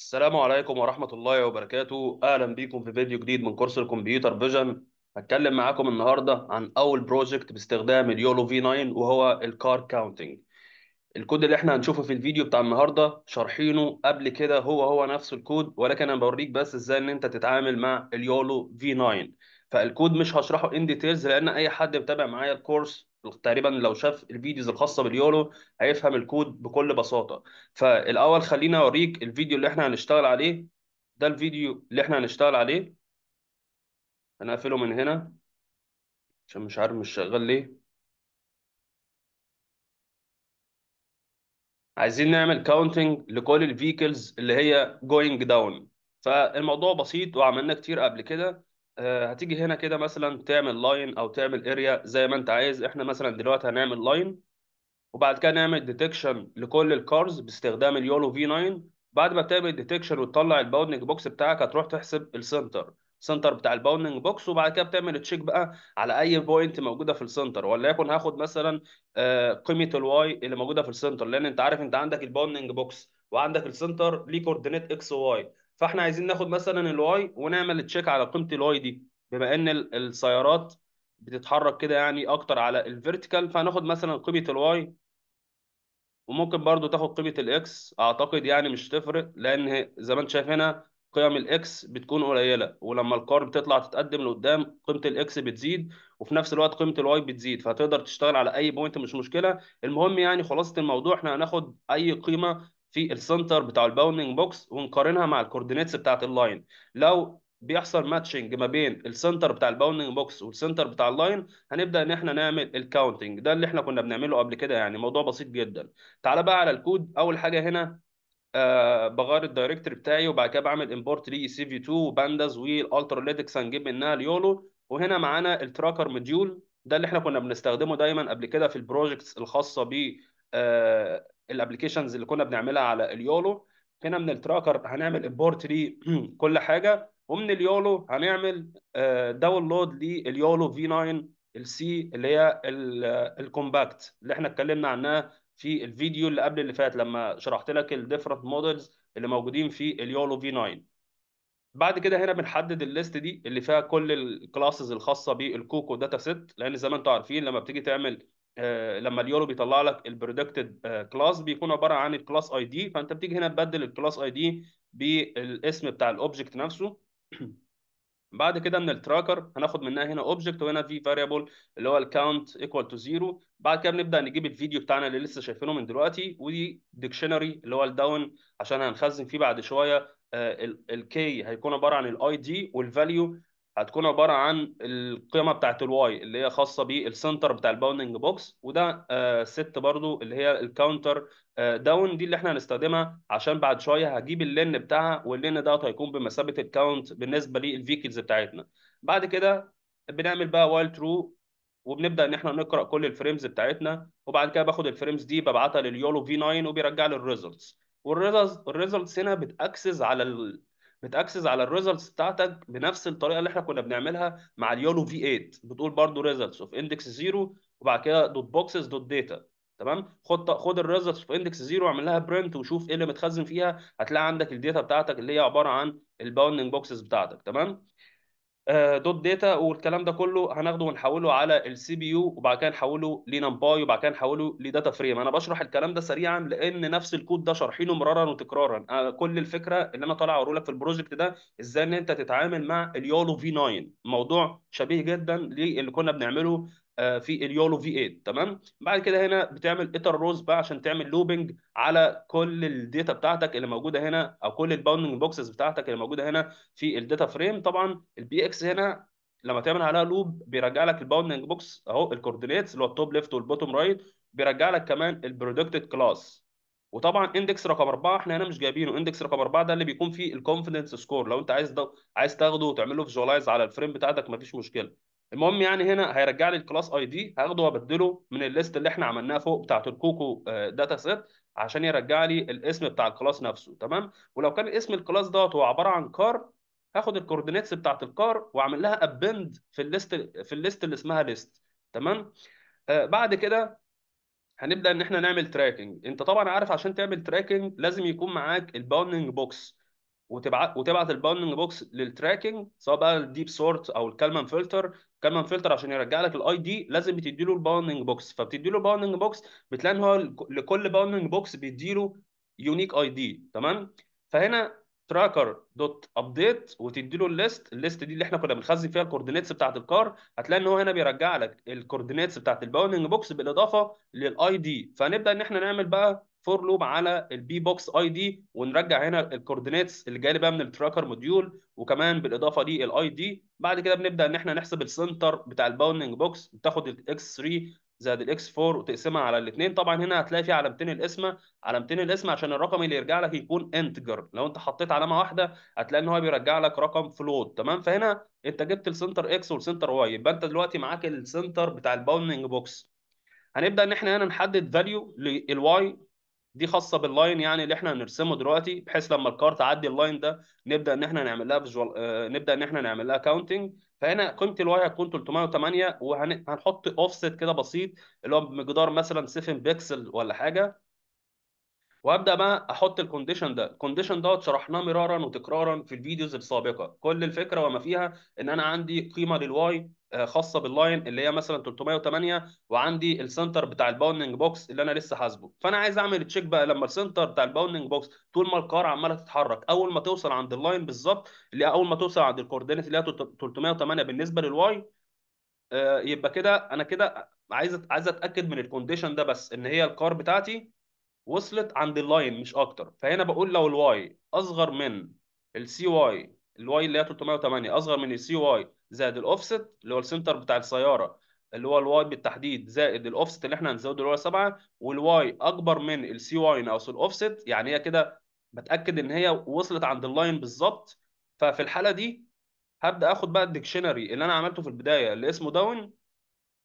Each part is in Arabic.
السلام عليكم ورحمة الله وبركاته أهلا بيكم في فيديو جديد من كورس الكمبيوتر فيجن هتكلم معاكم النهاردة عن أول بروجكت باستخدام اليولو في 9 وهو الكار كاونتنج الكود اللي احنا هنشوفه في الفيديو بتاع النهاردة شارحينه قبل كده هو هو نفس الكود ولكن أنا بوريك بس إزاي إن أنت تتعامل مع اليولو في 9 فالكود مش هشرحه ان ديتيلز لأن أي حد متابع معايا الكورس تقريبا لو شاف الفيديوز الخاصه باليورو هيفهم الكود بكل بساطه فالاول خليني اوريك الفيديو اللي احنا هنشتغل عليه ده الفيديو اللي احنا هنشتغل عليه هنقفله من هنا عشان مش عارف مش شغال ليه عايزين نعمل كاونتنج لكل الفيكلز اللي هي جوينج داون فالموضوع بسيط وعملنا كتير قبل كده آه، هتيجي هنا كده مثلا تعمل لاين او تعمل اريا زي ما انت عايز احنا مثلا دلوقتي هنعمل لاين وبعد كده نعمل ديتكشن لكل الكارز باستخدام اليولو في 9 بعد ما تعمل ديتكشن وتطلع الباوندنج بوكس بتاعك هتروح تحسب السنتر السنتر بتاع الباوندنج بوكس وبعد كده بتعمل تشيك بقى على اي بوينت موجوده في السنتر وليكن هاخد مثلا آه، قيمه الواي اللي موجوده في السنتر لان انت عارف انت عندك الباوندنج بوكس وعندك السنتر ليه كوردينيت اكس واي فاحنا عايزين ناخد مثلا الواي ونعمل تشيك على قيمه الواي دي بما ان السيارات بتتحرك كده يعني اكتر على الفيرتيكال فهناخد مثلا قيمه الواي وممكن برضو تاخد قيمه الاكس اعتقد يعني مش تفرق لان زي ما انت شايف هنا قيم الاكس بتكون قليله ولما الكار بتطلع تتقدم لقدام قيمه الاكس بتزيد وفي نفس الوقت قيمه الواي بتزيد فهتقدر تشتغل على اي بوينت مش مشكله المهم يعني خلاصه الموضوع احنا هناخد اي قيمه في السنتر بتاع الباوندنج بوكس ونقارنها مع الكوردينيتس بتاعه اللاين لو بيحصل ماتشنج ما بين السنتر بتاع الباوندنج بوكس والسنتر بتاع اللاين هنبدا ان احنا نعمل الكاونتنج ده اللي احنا كنا بنعمله قبل كده يعني موضوع بسيط جدا تعالى بقى على الكود اول حاجه هنا آه بغير الدايركتور بتاعي وبعد كده بعمل امبورت لي سي في 2 وبانداز والالترليتكس هنجيب منها اليولو وهنا معانا التراكر موديول ده اللي احنا كنا بنستخدمه دايما قبل كده في البروجكتس الخاصه ب آه الابلكيشنز اللي كنا بنعملها على اليولو هنا من التراكر هنعمل امبورت لكل حاجه ومن اليولو هنعمل داونلود آه، لليولو في 9 السي اللي هي الكومباكت آه، اللي احنا اتكلمنا عنها في الفيديو اللي قبل اللي فات لما شرحت لك الديفرنت مودلز اللي موجودين في اليولو في 9 بعد كده هنا بنحدد الليست دي اللي فيها كل الكلاسز الخاصه بالكوكو داتا سيت لان زي ما انتم عارفين لما بتيجي تعمل آه، لما اليورو بيطلع لك البريدكتد كلاس آه، بيكون عباره عن الكلاس اي دي فانت بتيجي هنا تبدل الكلاس اي دي بالاسم بتاع الاوبجكت نفسه بعد كده من التراكر هناخد منها هنا اوبجكت وهنا في فاريبل اللي هو الكاونت ايكوال تو زيرو بعد كده بنبدا نجيب الفيديو بتاعنا اللي لسه شايفينه من دلوقتي ودي ديكشنري اللي هو الداون عشان هنخزن فيه بعد شويه آه، الكي هيكون عباره عن الاي دي والفاليو هتكون عباره عن القيمه بتاعه الواي اللي هي خاصه بالسنتر بتاع الباوندنج بوكس وده آه ست برضو اللي هي الكاونتر آه داون دي اللي احنا هنستخدمها عشان بعد شويه هجيب اللين بتاعها واللين ده هيكون بمثابه الكاونت بالنسبه للفيكلز بتاعتنا بعد كده بنعمل بقى وايل ترو وبنبدا ان احنا نقرا كل الفريمز بتاعتنا وبعد كده باخد الفريمز دي ببعتها لليولو في 9 وبيرجع لي الريزلتس والريزلتس هنا بتاكسس على بتاكسس على الريزلتس بتاعتك بنفس الطريقه اللي احنا كنا بنعملها مع اليولو في 8 بتقول برضو ريزلتس اوف اندكس 0 وبعد كده دوت بوكسز دوت داتا تمام خد خد الريزلتس في اندكس 0 واعمل لها برنت وشوف ايه اللي متخزن فيها هتلاقي عندك الداتا بتاعتك اللي هي عباره عن الباوندنج بوكسز بتاعتك تمام آه، دوت داتا والكلام ده كله هناخده ونحوله على السي بي يو وبعد كده نحوله لنمباي وبعد كده نحوله لداتا فريم انا بشرح الكلام ده سريعا لان نفس الكود ده شارحينه مرارا وتكرارا كل الفكره اللي انا طالع اقوله لك في البروجكت ده ازاي ان انت تتعامل مع اليولو في 9 موضوع شبيه جدا للي كنا بنعمله آه، في اليولو في 8 ايه، تمام بعد كده هنا بتعمل ايتر روز بقى عشان تعمل لوبنج على كل الداتا بتاعتك اللي موجوده هنا او كل الباوندنج بوكسز بتاعتك اللي موجوده هنا في الداتا فريم طبعا البي اكس هنا لما تعمل عليها لوب بيرجع لك الباوندنج بوكس اهو الكوردينيتس اللي هو التوب ليفت والبوتوم رايت بيرجع لك كمان البرودكتد كلاس وطبعا اندكس رقم اربعه احنا هنا مش جايبينه اندكس رقم اربعه ده اللي بيكون فيه الكونفدنس سكور لو انت عايز ده عايز تاخده وتعمله فيجواليز على الفريم بتاعتك مفيش مشكله المهم يعني هنا هيرجع لي الكلاس اي دي هاخده وابدله من الليست اللي احنا عملناها فوق بتاعه الكوكو داتا آه، سيت عشان يرجع لي الاسم بتاع الكلاس نفسه تمام ولو كان اسم الكلاس دوت هو عباره عن كار هاخد الكوردينيتس بتاعه الكار واعمل لها ابند في الليست في الليست اللي اسمها ليست تمام آه، بعد كده هنبدا ان احنا نعمل تراكنج انت طبعا عارف عشان تعمل تراكنج لازم يكون معاك الباوندنج بوكس وتبعت وتبعت الباوندنج بوكس للتراكنج سواء بقى الديب سورت او الكالمان فلتر كالمان فلتر عشان يرجع لك الاي دي لازم بتدي له الباوندنج بوكس فبتدي له الباوندنج بوكس بتلاقي ان هو لكل باوندنج بوكس بيدي له يونيك اي دي تمام فهنا تراكر دوت ابديت وتدي له الليست الليست دي اللي احنا كنا بنخزن فيها الكوردينيتس بتاعت الكار هتلاقي ان هو هنا بيرجع لك الكوردينيتس بتاعت الباوندنج بوكس بالاضافه للاي دي فهنبدا ان احنا نعمل بقى فور لوب على البي بوكس اي دي ونرجع هنا الكوردينيتس اللي جايه بقى من التراكر موديول وكمان بالاضافه دي الاي دي بعد كده بنبدا ان احنا نحسب السنتر بتاع الباوندنج بوكس بتاخد الاكس 3 زائد الاكس 4 وتقسمها على الاثنين طبعا هنا هتلاقي في علامتين القسمه علامتين القسمه عشان الرقم اللي يرجع لك يكون انتجر لو انت حطيت علامه واحده هتلاقي ان هو بيرجع لك رقم فلوت تمام فهنا انت جبت السنتر اكس والسنتر واي يبقى انت دلوقتي معاك السنتر بتاع الباوندنج بوكس هنبدا ان احنا هنا نحدد فاليو للواي دي خاصه باللاين يعني اللي احنا هنرسمه دلوقتي بحيث لما الكار تعدي اللاين ده نبدا ان احنا نعمل لها فيجوال آه، نبدا ان احنا نعمل لها كاونتنج فهنا قيمه الواي هتكون 308 وهنحط اوفست كده بسيط اللي هو بمقدار مثلا 7 بكسل ولا حاجه وابدا بقى احط الكونديشن ده الكونديشن ده شرحناه مرارا وتكرارا في الفيديوز السابقه كل الفكره وما فيها ان انا عندي قيمه للواي آه، خاصه باللاين اللي هي مثلا 308 وعندي السنتر بتاع الباوندنج بوكس اللي انا لسه حاسبه فانا عايز اعمل تشيك بقى لما السنتر بتاع الباوندنج بوكس طول ما الكار عماله تتحرك اول ما توصل عند اللاين بالظبط اللي اول ما توصل عند الكوردينيت اللي هي 308 بالنسبه للواي آه، يبقى كده انا كده عايز عايز اتاكد من الكونديشن ده بس ان هي الكار بتاعتي وصلت عند اللاين مش اكتر فهنا بقول لو الواي اصغر من السي واي الواي اللي هي 308 اصغر من السي واي زائد الاوفست اللي هو السنتر بتاع السياره اللي هو الواي بالتحديد زائد الاوفست اللي احنا هنزوده اللي هو 7 والواي اكبر من السي واي ناقص الاوفست يعني هي كده بتاكد ان هي وصلت عند اللاين بالظبط ففي الحاله دي هبدا اخد بقى الديكشنري اللي انا عملته في البدايه اللي اسمه داون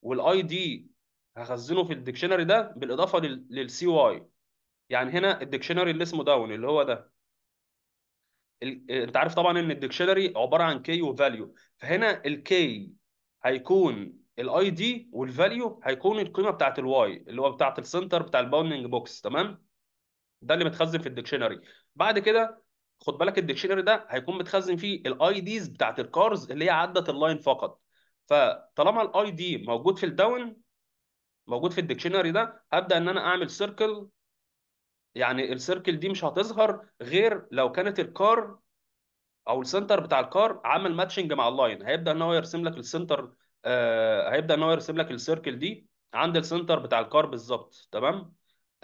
والاي دي هخزنه في الديكشنري ده بالاضافه للسي واي يعني هنا الديكشنري اللي اسمه داون اللي هو ده ال... آه، انت عارف طبعا ان الديكشنري عباره عن كي وفاليو فهنا الكي هيكون الاي دي والفاليو هيكون القيمه بتاعه الواي اللي هو بتاعه السنتر بتاع الباوندنج بوكس تمام ده اللي متخزن في الديكشنري بعد كده خد بالك الديكشنري ده هيكون متخزن فيه الاي ديز بتاعه الكارز اللي هي عدت اللاين فقط فطالما الاي دي موجود في الداون موجود في الديكشنري ده هبدا ان انا اعمل سيركل يعني السيركل دي مش هتظهر غير لو كانت الكار او السنتر بتاع الكار عمل ماتشنج مع اللاين هيبدا ان هو يرسم لك السنتر آه هيبدا ان هو يرسم لك السيركل دي عند السنتر بتاع الكار بالظبط تمام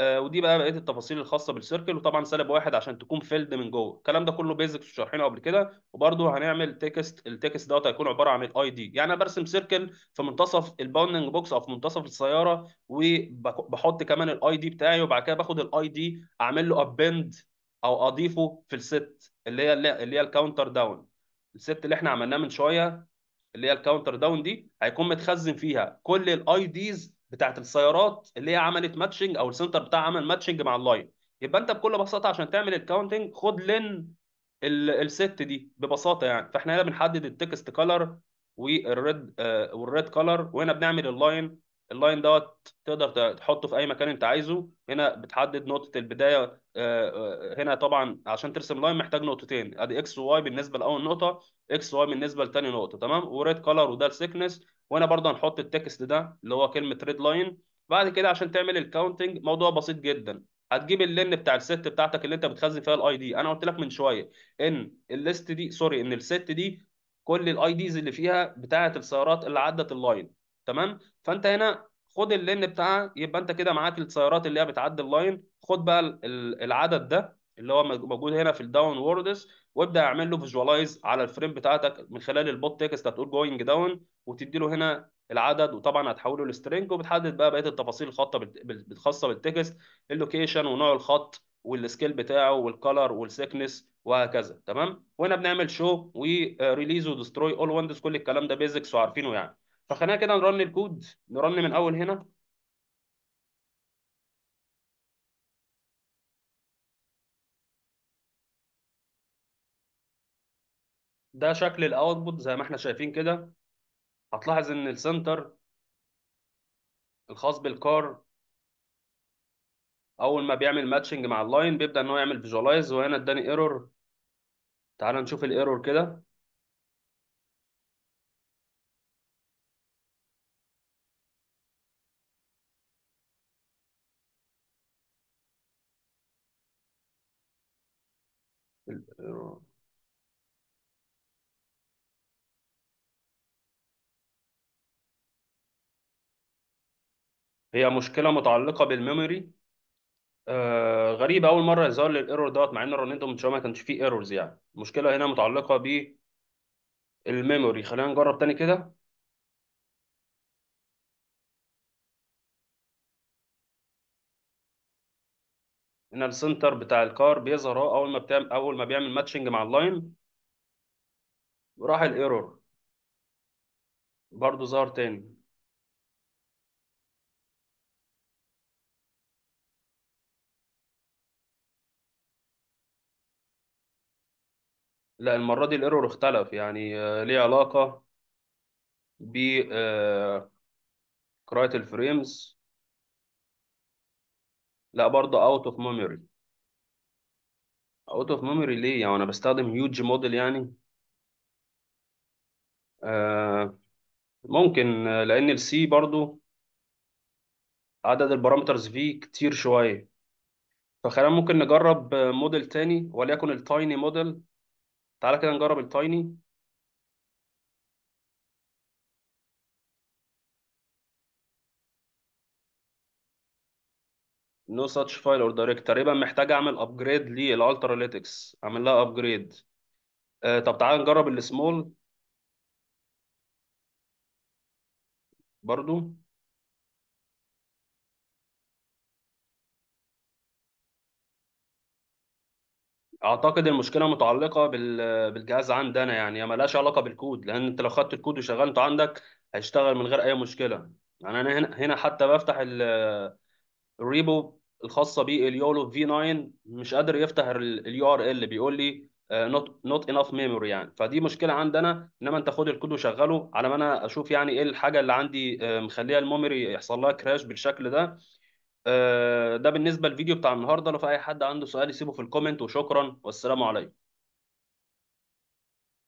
آه، ودي بقى بقيه التفاصيل الخاصه بالسيركل وطبعا سالب واحد عشان تكون فيلد من جوه الكلام ده كله بيزكس وشارحينه قبل كده وبرده هنعمل تكست التكست دوت هيكون عباره عن الاي دي يعني انا برسم سيركل في منتصف الباوندنج بوكس او في منتصف السياره وبحط كمان الاي دي بتاعي وبعد كده باخد الاي دي اعمل له ابند او اضيفه في الست اللي هي اللي هي الكاونتر داون الست اللي احنا عملناه من شويه اللي هي الكاونتر داون دي هيكون متخزن فيها كل الاي ديز بتاعت السيارات اللي هي عملت ماتشنج او السنتر بتاعها عمل ماتشنج مع اللاين يبقى انت بكل بساطه عشان تعمل الكاونتنج خد لين الست دي ببساطه يعني فاحنا هنا بنحدد التكست كلر والريد والريد كلر وهنا بنعمل اللاين اللاين دوت تقدر تحطه في اي مكان انت عايزه هنا بتحدد نقطه البدايه آه، آه، هنا طبعا عشان ترسم لاين محتاج نقطتين ادي اكس وواي بالنسبه لاول نقطه اكس واي بالنسبه لثاني نقطه تمام وريد كلر وده السكنس وهنا برضه هنحط التكست ده اللي هو كلمه ريد لاين بعد كده عشان تعمل الكاونتنج موضوع بسيط جدا هتجيب اللين بتاع الست بتاعتك اللي انت بتخزن فيها الاي دي انا قلت لك من شويه ان الليست دي سوري ان الست دي كل الاي ديز اللي فيها بتاعه السيارات اللي عدت اللاين تمام فانت هنا خد اللين بتاعها يبقى انت كده معاك السيارات اللي هي بتعدي اللاين خد بقى العدد ده اللي هو موجود هنا في الداون ووردز وابدا اعمل له فيجواليز على الفريم بتاعتك من خلال البوت تكست هتقول جوينج داون وتدي له هنا العدد وطبعا هتحوله لسترنج وبتحدد بقى بقيه التفاصيل الخاصه الخاصه بالتكست اللوكيشن ونوع الخط والسكيل بتاعه والكلر والسكنس وهكذا تمام وهنا بنعمل شو وريليز ودستروي اول وندز كل الكلام ده بيزكس وعارفينه يعني فخلينا كده نرن الكود نرن من اول هنا ده شكل الاوتبوت زي ما احنا شايفين كده هتلاحظ ان السنتر الخاص بالكار اول ما بيعمل ماتشنج مع اللاين بيبدا ان هو يعمل فيجوالايز وهنا اداني ايرور تعال نشوف الايرور كده الايرور هي مشكله متعلقه بالميموري آه غريبه اول مره يظهر لي الايرور دوت مع ان الرنيندو من شويه ما كانش فيه ايرورز يعني المشكله هنا متعلقه بالميموري خلينا نجرب تاني كده هنا السنتر بتاع الكار بيظهر اول ما بتعمل اول ما بيعمل ماتشنج مع اللاين راح الايرور برضه ظهر تاني لا المرة دي الايرور اختلف يعني آه، ليه علاقة ب آه، قراءة الفريمز لا برضه اوت اوف ميموري اوت اوف ميموري ليه يعني انا بستخدم هيوج موديل يعني آه، ممكن آه، لان السي برضه عدد البارامترز فيه كتير شوية فخلينا ممكن نجرب موديل تاني وليكن التايني موديل تعالى كده نجرب التايني نو ساتش فايل اور دايركت تقريبا محتاج اعمل ابجريد للالتراليتكس اعمل لها ابجريد آه طب تعالى نجرب السمول برضو أعتقد المشكلة متعلقة بالجهاز عندي أنا يعني هي لهاش علاقة بالكود لأن أنت لو خدت الكود وشغلته عندك هيشتغل من غير أي مشكلة يعني أنا هنا هنا حتى بفتح الريبو الخاصة بي اليولو في 9 مش قادر يفتح اليو ار ال بيقول لي نوت نوت انف ميموري يعني فدي مشكله عندي انا انما انت خد الكود وشغله على ما انا اشوف يعني ايه الحاجه اللي عندي آه، مخليها الميموري يحصل لها كراش بالشكل ده آه، ده بالنسبه للفيديو بتاع النهارده لو في اي حد عنده سؤال يسيبه في الكومنت وشكرا والسلام عليكم